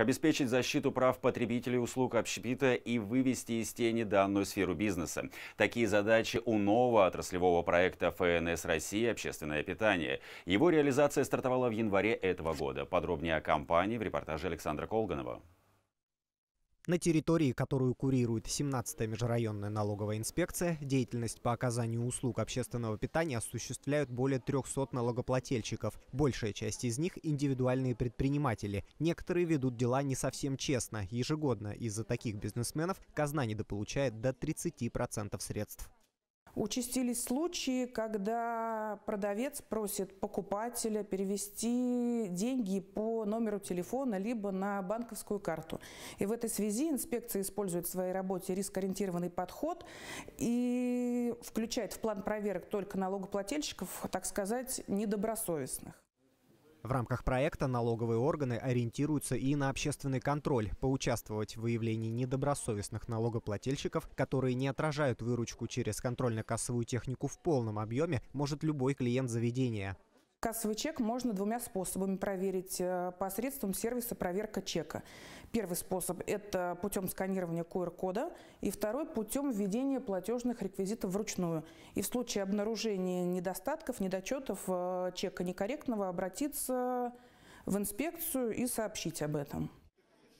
обеспечить защиту прав потребителей услуг общепита и вывести из тени данную сферу бизнеса. Такие задачи у нового отраслевого проекта ФНС России «Общественное питание». Его реализация стартовала в январе этого года. Подробнее о компании в репортаже Александра Колганова. На территории, которую курирует 17-я межрайонная налоговая инспекция, деятельность по оказанию услуг общественного питания осуществляют более 300 налогоплательщиков. Большая часть из них – индивидуальные предприниматели. Некоторые ведут дела не совсем честно. Ежегодно из-за таких бизнесменов казна недополучает до 30% средств. Участились случаи, когда продавец просит покупателя перевести деньги по номеру телефона либо на банковскую карту. И в этой связи инспекция использует в своей работе рискоориентированный подход и включает в план проверок только налогоплательщиков, так сказать, недобросовестных. В рамках проекта налоговые органы ориентируются и на общественный контроль. Поучаствовать в выявлении недобросовестных налогоплательщиков, которые не отражают выручку через контрольно-кассовую технику в полном объеме, может любой клиент заведения. Кассовый чек можно двумя способами проверить э, посредством сервиса проверка чека. Первый способ – это путем сканирования QR-кода, и второй – путем введения платежных реквизитов вручную. И в случае обнаружения недостатков, недочетов э, чека некорректного обратиться в инспекцию и сообщить об этом.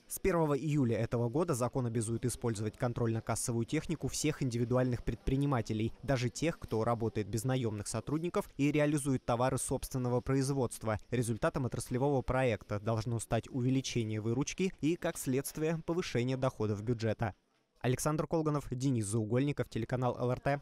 С 1 июля этого года закон обязует использовать контрольно-кассовую технику всех индивидуальных предпринимателей, даже тех, кто работает без наемных сотрудников и реализует товары собственного производства. Результатом отраслевого проекта должно стать увеличение выручки и, как следствие, повышение доходов бюджета. Александр Колганов, Денис Заугольников, телеканал ЛРТ.